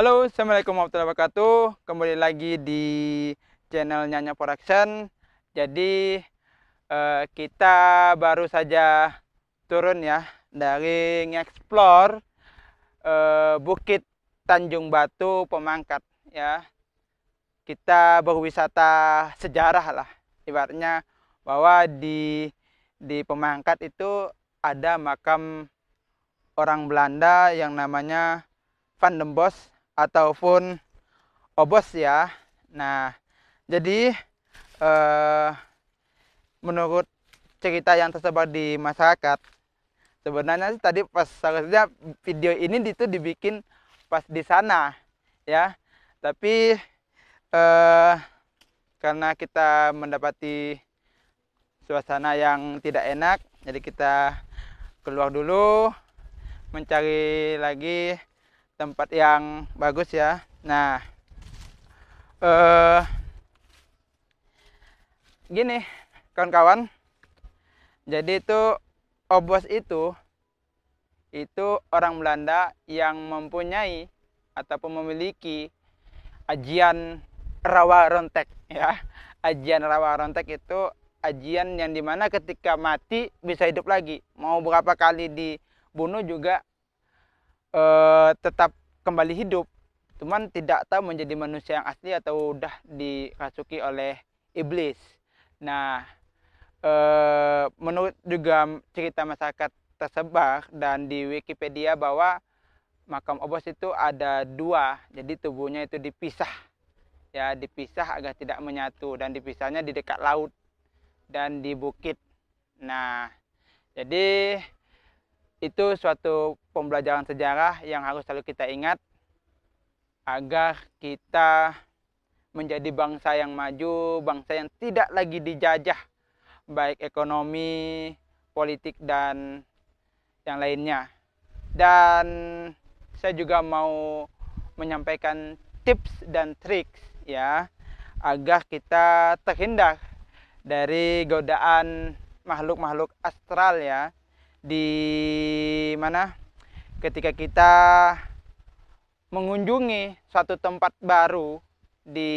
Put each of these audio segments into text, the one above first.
Halo, Assalamualaikum warahmatullahi wabarakatuh. Kembali lagi di channel Nyanya Production. Jadi, eh, kita baru saja turun ya dari ngeksplor eh, Bukit Tanjung Batu Pemangkat ya. Kita berwisata sejarah lah ibaratnya bahwa di di Pemangkat itu ada makam orang Belanda yang namanya Van den Bosch ataupun obos oh, ya. Nah, jadi eh, menurut cerita yang tersebar di masyarakat, sebenarnya tadi pas seharusnya video ini itu dibikin pas di sana ya. Tapi eh, karena kita mendapati suasana yang tidak enak, jadi kita keluar dulu mencari lagi tempat yang bagus ya nah eh gini kawan-kawan jadi itu obos itu itu orang Belanda yang mempunyai ataupun memiliki ajian rawa rontek ya ajian rawa rontek itu ajian yang dimana ketika mati bisa hidup lagi mau berapa kali dibunuh juga uh, tetap kembali hidup cuman tidak tahu menjadi manusia yang asli atau udah dirasuki oleh iblis nah uh, menurut juga cerita masyarakat tersebar dan di Wikipedia bahwa makam obos itu ada dua jadi tubuhnya itu dipisah ya dipisah agar tidak menyatu dan dipisahnya di dekat laut dan di bukit nah jadi itu suatu pembelajaran sejarah yang harus selalu kita ingat agar kita menjadi bangsa yang maju, bangsa yang tidak lagi dijajah baik ekonomi, politik dan yang lainnya. Dan saya juga mau menyampaikan tips dan triks ya agar kita terhindar dari godaan makhluk-makhluk astral ya di mana ketika kita mengunjungi suatu tempat baru di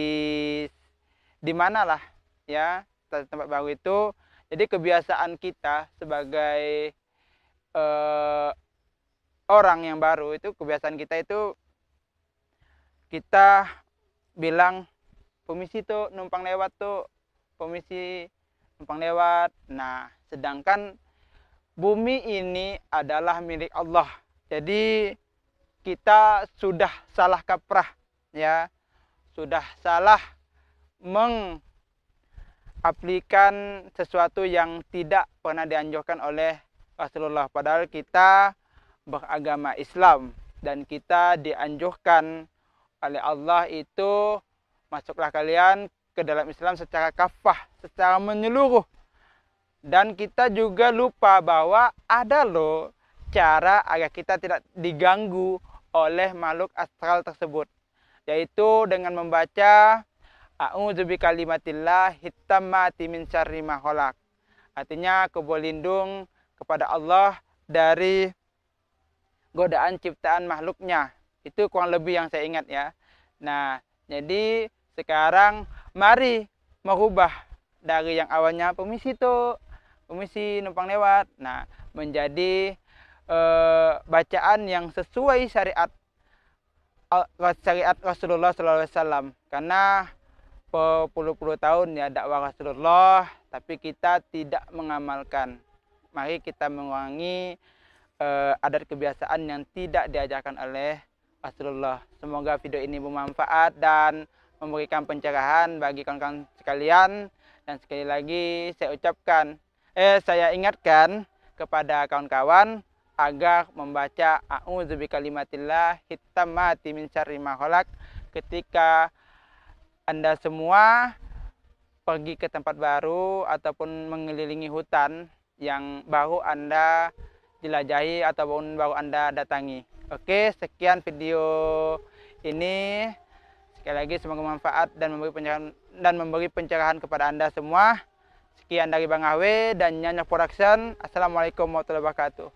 di manalah ya tempat baru itu jadi kebiasaan kita sebagai eh, orang yang baru itu kebiasaan kita itu kita bilang permisi tuh numpang lewat tuh permisi numpang lewat nah sedangkan bumi ini adalah milik Allah. Jadi kita sudah salah kaprah ya. Sudah salah mengaplikan sesuatu yang tidak pernah dianjurkan oleh Rasulullah. Padahal kita beragama Islam dan kita dianjurkan oleh Allah itu masuklah kalian ke dalam Islam secara kafah, secara menyeluruh dan kita juga lupa bahwa ada loh cara agar kita tidak diganggu oleh makhluk astral tersebut. Yaitu dengan membaca A'udzubi kalimatillah hitamati min syarri maholak. Artinya aku berlindung kepada Allah dari godaan ciptaan makhluknya. Itu kurang lebih yang saya ingat ya. Nah, jadi sekarang mari merubah dari yang awalnya pemisi tuh komisi numpang lewat nah menjadi e, bacaan yang sesuai syariat eh, syariat Rasulullah SAW karena puluh puluh tahun ya dakwah Rasulullah tapi kita tidak mengamalkan mari kita mengurangi e, eh, adat kebiasaan yang tidak diajarkan oleh Rasulullah semoga video ini bermanfaat dan memberikan pencerahan bagi kawan-kawan sekalian dan sekali lagi saya ucapkan eh saya ingatkan kepada kawan-kawan agar membaca auzubikalimatillah hitamati min syarri maholak ketika Anda semua pergi ke tempat baru ataupun mengelilingi hutan yang baru Anda jelajahi ataupun baru Anda datangi. Oke, sekian video ini. Sekali lagi semoga bermanfaat dan memberi pencerahan dan memberi pencerahan kepada Anda semua. Sekian dari Bang Awe dan Nyanyak Production. Assalamualaikum warahmatullahi wabarakatuh.